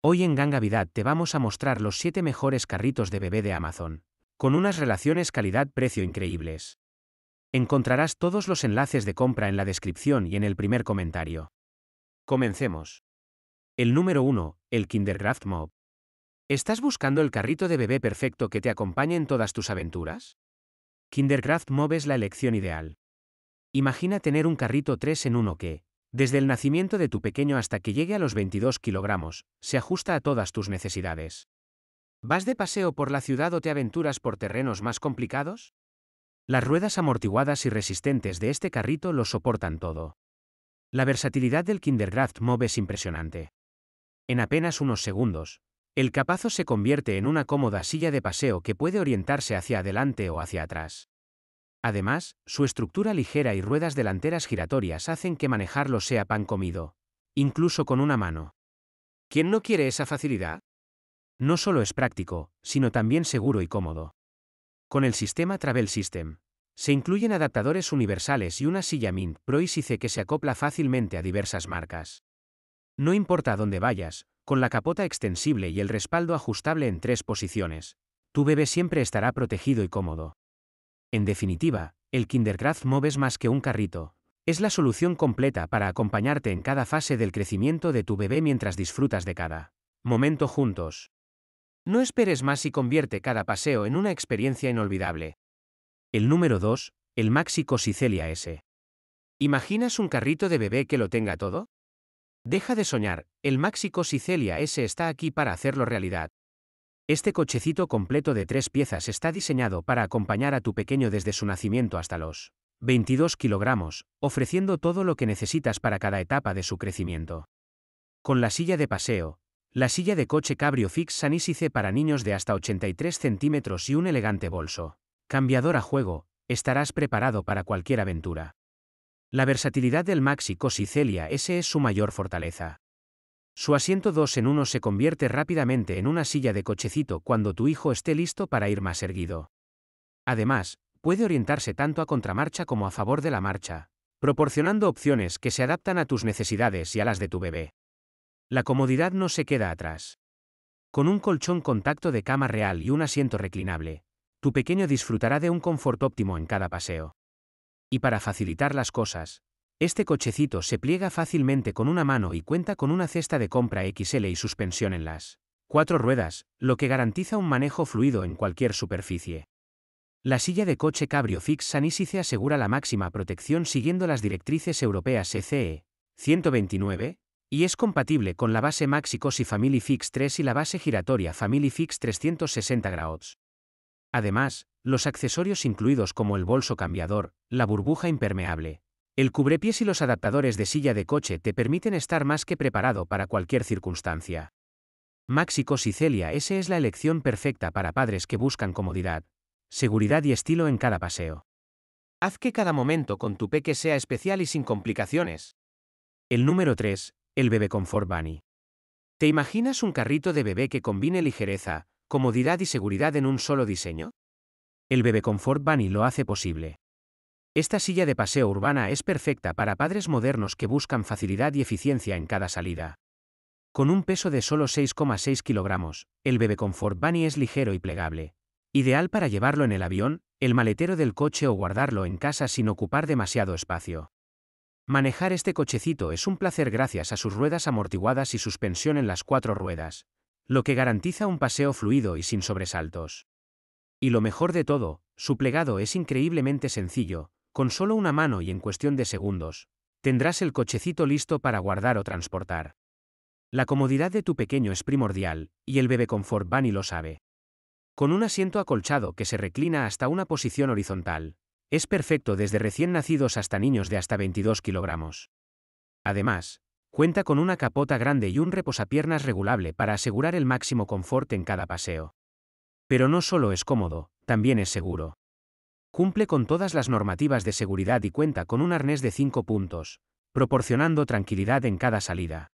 Hoy en Gangavidad te vamos a mostrar los 7 mejores carritos de bebé de Amazon, con unas relaciones calidad-precio increíbles. Encontrarás todos los enlaces de compra en la descripción y en el primer comentario. Comencemos. El número 1, el Kindercraft Mob. ¿Estás buscando el carrito de bebé perfecto que te acompañe en todas tus aventuras? Kindercraft Mob es la elección ideal. Imagina tener un carrito 3 en 1 que, desde el nacimiento de tu pequeño hasta que llegue a los 22 kilogramos, se ajusta a todas tus necesidades. ¿Vas de paseo por la ciudad o te aventuras por terrenos más complicados? Las ruedas amortiguadas y resistentes de este carrito lo soportan todo. La versatilidad del Kindergraft Mob es impresionante. En apenas unos segundos, el capazo se convierte en una cómoda silla de paseo que puede orientarse hacia adelante o hacia atrás. Además, su estructura ligera y ruedas delanteras giratorias hacen que manejarlo sea pan comido, incluso con una mano. ¿Quién no quiere esa facilidad? No solo es práctico, sino también seguro y cómodo. Con el sistema Travel System, se incluyen adaptadores universales y una silla Mint Pro que se acopla fácilmente a diversas marcas. No importa dónde vayas, con la capota extensible y el respaldo ajustable en tres posiciones, tu bebé siempre estará protegido y cómodo. En definitiva, el Kinderkraft Move más que un carrito. Es la solución completa para acompañarte en cada fase del crecimiento de tu bebé mientras disfrutas de cada momento juntos. No esperes más y convierte cada paseo en una experiencia inolvidable. El número 2, el Maxi Sicelia S. ¿Imaginas un carrito de bebé que lo tenga todo? Deja de soñar, el Maxi Sicelia S está aquí para hacerlo realidad. Este cochecito completo de tres piezas está diseñado para acompañar a tu pequeño desde su nacimiento hasta los 22 kilogramos, ofreciendo todo lo que necesitas para cada etapa de su crecimiento. Con la silla de paseo, la silla de coche Cabrio Fix Sanísice para niños de hasta 83 centímetros y un elegante bolso, cambiador a juego, estarás preparado para cualquier aventura. La versatilidad del Maxi Cosicelia S es su mayor fortaleza. Su asiento 2 en 1 se convierte rápidamente en una silla de cochecito cuando tu hijo esté listo para ir más erguido. Además, puede orientarse tanto a contramarcha como a favor de la marcha, proporcionando opciones que se adaptan a tus necesidades y a las de tu bebé. La comodidad no se queda atrás. Con un colchón contacto de cama real y un asiento reclinable, tu pequeño disfrutará de un confort óptimo en cada paseo. Y para facilitar las cosas, este cochecito se pliega fácilmente con una mano y cuenta con una cesta de compra XL y suspensión en las cuatro ruedas, lo que garantiza un manejo fluido en cualquier superficie. La silla de coche Cabrio Fix Sanisice asegura la máxima protección siguiendo las directrices europeas ECE 129 e, y es compatible con la base Maxi Cosi Family Fix 3 y la base giratoria Family Fix 360 grados. Además, los accesorios incluidos como el bolso cambiador, la burbuja impermeable, el cubrepies y los adaptadores de silla de coche te permiten estar más que preparado para cualquier circunstancia. y Celia S es la elección perfecta para padres que buscan comodidad, seguridad y estilo en cada paseo. Haz que cada momento con tu peque sea especial y sin complicaciones. El número 3, el bebé Confort Bunny. ¿Te imaginas un carrito de bebé que combine ligereza, comodidad y seguridad en un solo diseño? El bebé Confort Bunny lo hace posible. Esta silla de paseo urbana es perfecta para padres modernos que buscan facilidad y eficiencia en cada salida. Con un peso de solo 6,6 kilogramos, el Bebe Comfort Bunny es ligero y plegable. Ideal para llevarlo en el avión, el maletero del coche o guardarlo en casa sin ocupar demasiado espacio. Manejar este cochecito es un placer gracias a sus ruedas amortiguadas y suspensión en las cuatro ruedas, lo que garantiza un paseo fluido y sin sobresaltos. Y lo mejor de todo, su plegado es increíblemente sencillo, con solo una mano y en cuestión de segundos, tendrás el cochecito listo para guardar o transportar. La comodidad de tu pequeño es primordial, y el bebé Confort Bunny lo sabe. Con un asiento acolchado que se reclina hasta una posición horizontal, es perfecto desde recién nacidos hasta niños de hasta 22 kilogramos. Además, cuenta con una capota grande y un reposapiernas regulable para asegurar el máximo confort en cada paseo. Pero no solo es cómodo, también es seguro. Cumple con todas las normativas de seguridad y cuenta con un arnés de 5 puntos, proporcionando tranquilidad en cada salida.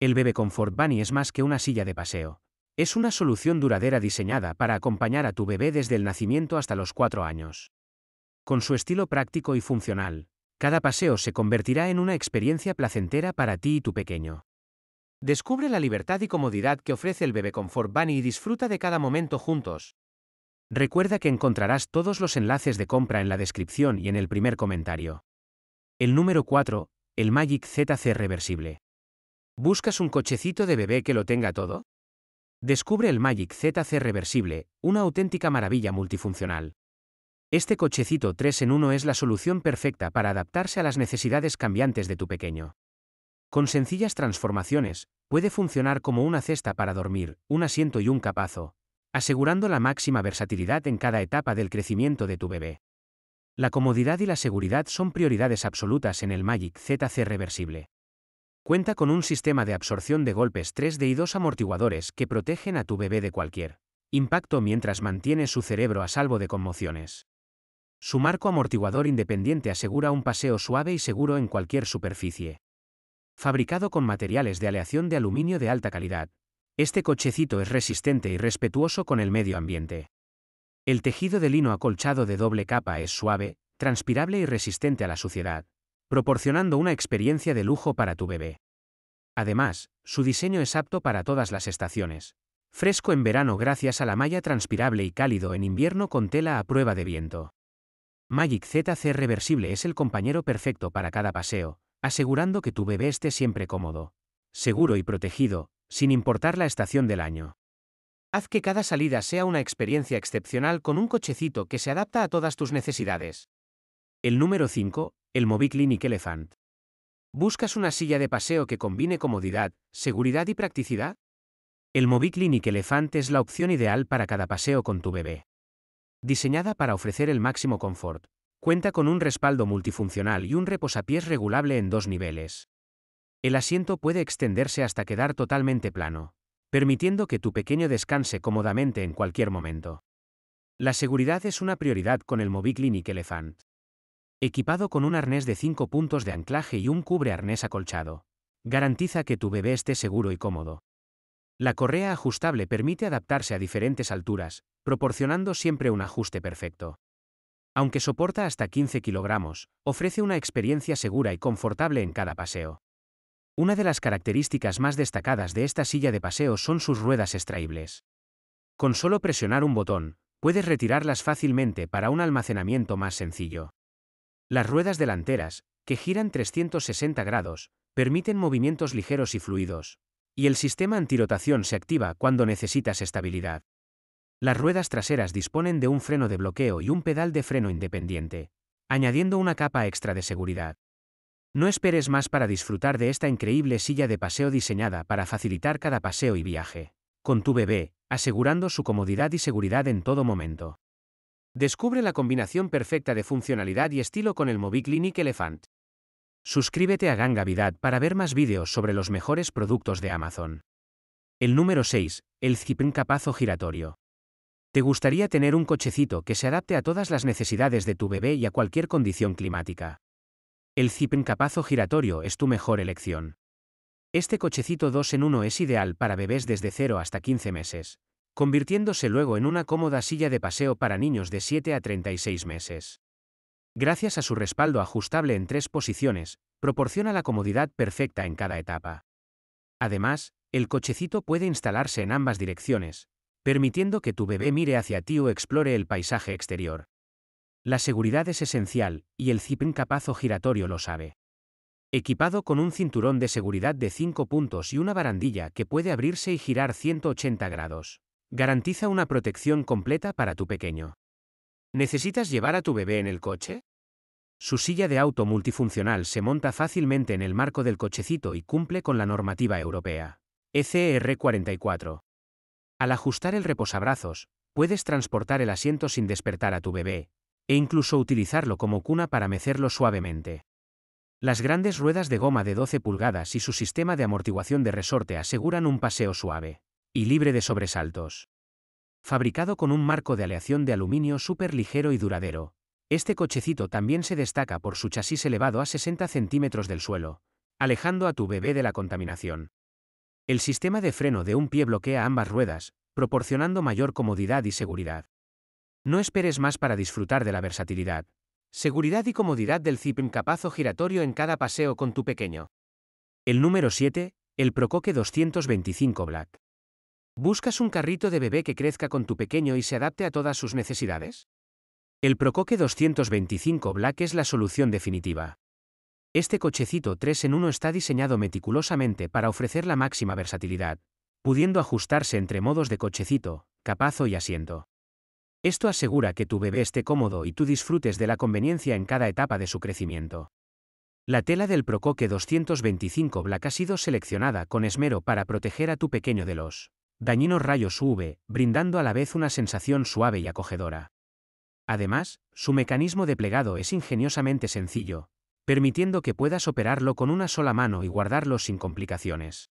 El Bebe Comfort Bunny es más que una silla de paseo. Es una solución duradera diseñada para acompañar a tu bebé desde el nacimiento hasta los 4 años. Con su estilo práctico y funcional, cada paseo se convertirá en una experiencia placentera para ti y tu pequeño. Descubre la libertad y comodidad que ofrece el Bebe Comfort Bunny y disfruta de cada momento juntos, Recuerda que encontrarás todos los enlaces de compra en la descripción y en el primer comentario. El número 4, el Magic ZC reversible. ¿Buscas un cochecito de bebé que lo tenga todo? Descubre el Magic ZC reversible, una auténtica maravilla multifuncional. Este cochecito 3 en 1 es la solución perfecta para adaptarse a las necesidades cambiantes de tu pequeño. Con sencillas transformaciones, puede funcionar como una cesta para dormir, un asiento y un capazo, asegurando la máxima versatilidad en cada etapa del crecimiento de tu bebé. La comodidad y la seguridad son prioridades absolutas en el Magic ZC reversible. Cuenta con un sistema de absorción de golpes 3D y dos amortiguadores que protegen a tu bebé de cualquier impacto mientras mantiene su cerebro a salvo de conmociones. Su marco amortiguador independiente asegura un paseo suave y seguro en cualquier superficie. Fabricado con materiales de aleación de aluminio de alta calidad, este cochecito es resistente y respetuoso con el medio ambiente. El tejido de lino acolchado de doble capa es suave, transpirable y resistente a la suciedad, proporcionando una experiencia de lujo para tu bebé. Además, su diseño es apto para todas las estaciones. Fresco en verano gracias a la malla transpirable y cálido en invierno con tela a prueba de viento. Magic ZC Reversible es el compañero perfecto para cada paseo, asegurando que tu bebé esté siempre cómodo, seguro y protegido, sin importar la estación del año. Haz que cada salida sea una experiencia excepcional con un cochecito que se adapta a todas tus necesidades. El número 5, el Clinic Elephant. ¿Buscas una silla de paseo que combine comodidad, seguridad y practicidad? El Clinic Elephant es la opción ideal para cada paseo con tu bebé. Diseñada para ofrecer el máximo confort, cuenta con un respaldo multifuncional y un reposapiés regulable en dos niveles. El asiento puede extenderse hasta quedar totalmente plano, permitiendo que tu pequeño descanse cómodamente en cualquier momento. La seguridad es una prioridad con el Moviclinic Elephant. Equipado con un arnés de 5 puntos de anclaje y un cubre arnés acolchado, garantiza que tu bebé esté seguro y cómodo. La correa ajustable permite adaptarse a diferentes alturas, proporcionando siempre un ajuste perfecto. Aunque soporta hasta 15 kilogramos, ofrece una experiencia segura y confortable en cada paseo. Una de las características más destacadas de esta silla de paseo son sus ruedas extraíbles. Con solo presionar un botón, puedes retirarlas fácilmente para un almacenamiento más sencillo. Las ruedas delanteras, que giran 360 grados, permiten movimientos ligeros y fluidos, y el sistema antirotación se activa cuando necesitas estabilidad. Las ruedas traseras disponen de un freno de bloqueo y un pedal de freno independiente, añadiendo una capa extra de seguridad. No esperes más para disfrutar de esta increíble silla de paseo diseñada para facilitar cada paseo y viaje. Con tu bebé, asegurando su comodidad y seguridad en todo momento. Descubre la combinación perfecta de funcionalidad y estilo con el Mobi Clinic Elephant. Suscríbete a Gangavidad para ver más vídeos sobre los mejores productos de Amazon. El número 6, el Zipin Capazo Giratorio. ¿Te gustaría tener un cochecito que se adapte a todas las necesidades de tu bebé y a cualquier condición climática? El Capazo giratorio es tu mejor elección. Este cochecito 2 en 1 es ideal para bebés desde 0 hasta 15 meses, convirtiéndose luego en una cómoda silla de paseo para niños de 7 a 36 meses. Gracias a su respaldo ajustable en tres posiciones, proporciona la comodidad perfecta en cada etapa. Además, el cochecito puede instalarse en ambas direcciones, permitiendo que tu bebé mire hacia ti o explore el paisaje exterior. La seguridad es esencial, y el zip capaz o giratorio lo sabe. Equipado con un cinturón de seguridad de 5 puntos y una barandilla que puede abrirse y girar 180 grados, garantiza una protección completa para tu pequeño. ¿Necesitas llevar a tu bebé en el coche? Su silla de auto multifuncional se monta fácilmente en el marco del cochecito y cumple con la normativa europea. ECR 44. Al ajustar el reposabrazos, puedes transportar el asiento sin despertar a tu bebé, e incluso utilizarlo como cuna para mecerlo suavemente. Las grandes ruedas de goma de 12 pulgadas y su sistema de amortiguación de resorte aseguran un paseo suave y libre de sobresaltos. Fabricado con un marco de aleación de aluminio súper ligero y duradero, este cochecito también se destaca por su chasis elevado a 60 centímetros del suelo, alejando a tu bebé de la contaminación. El sistema de freno de un pie bloquea ambas ruedas, proporcionando mayor comodidad y seguridad. No esperes más para disfrutar de la versatilidad, seguridad y comodidad del zip capazo giratorio en cada paseo con tu pequeño. El número 7, el Procoque 225 Black. ¿Buscas un carrito de bebé que crezca con tu pequeño y se adapte a todas sus necesidades? El Procoque 225 Black es la solución definitiva. Este cochecito 3 en 1 está diseñado meticulosamente para ofrecer la máxima versatilidad, pudiendo ajustarse entre modos de cochecito, capazo y asiento. Esto asegura que tu bebé esté cómodo y tú disfrutes de la conveniencia en cada etapa de su crecimiento. La tela del Procoque 225 Black ha sido seleccionada con esmero para proteger a tu pequeño de los dañinos rayos UV, brindando a la vez una sensación suave y acogedora. Además, su mecanismo de plegado es ingeniosamente sencillo, permitiendo que puedas operarlo con una sola mano y guardarlo sin complicaciones.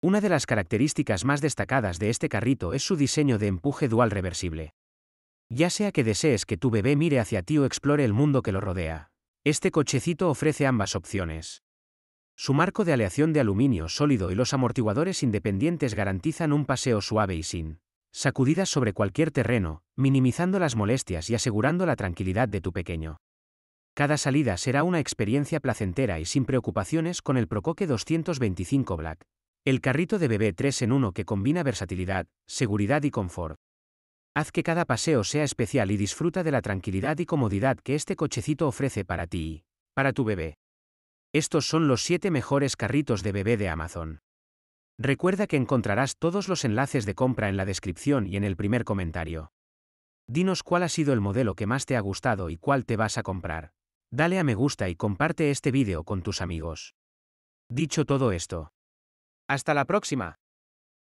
Una de las características más destacadas de este carrito es su diseño de empuje dual reversible. Ya sea que desees que tu bebé mire hacia ti o explore el mundo que lo rodea, este cochecito ofrece ambas opciones. Su marco de aleación de aluminio sólido y los amortiguadores independientes garantizan un paseo suave y sin sacudidas sobre cualquier terreno, minimizando las molestias y asegurando la tranquilidad de tu pequeño. Cada salida será una experiencia placentera y sin preocupaciones con el Procoque 225 Black, el carrito de bebé 3 en 1 que combina versatilidad, seguridad y confort. Haz que cada paseo sea especial y disfruta de la tranquilidad y comodidad que este cochecito ofrece para ti y para tu bebé. Estos son los 7 mejores carritos de bebé de Amazon. Recuerda que encontrarás todos los enlaces de compra en la descripción y en el primer comentario. Dinos cuál ha sido el modelo que más te ha gustado y cuál te vas a comprar. Dale a me gusta y comparte este vídeo con tus amigos. Dicho todo esto. Hasta la próxima.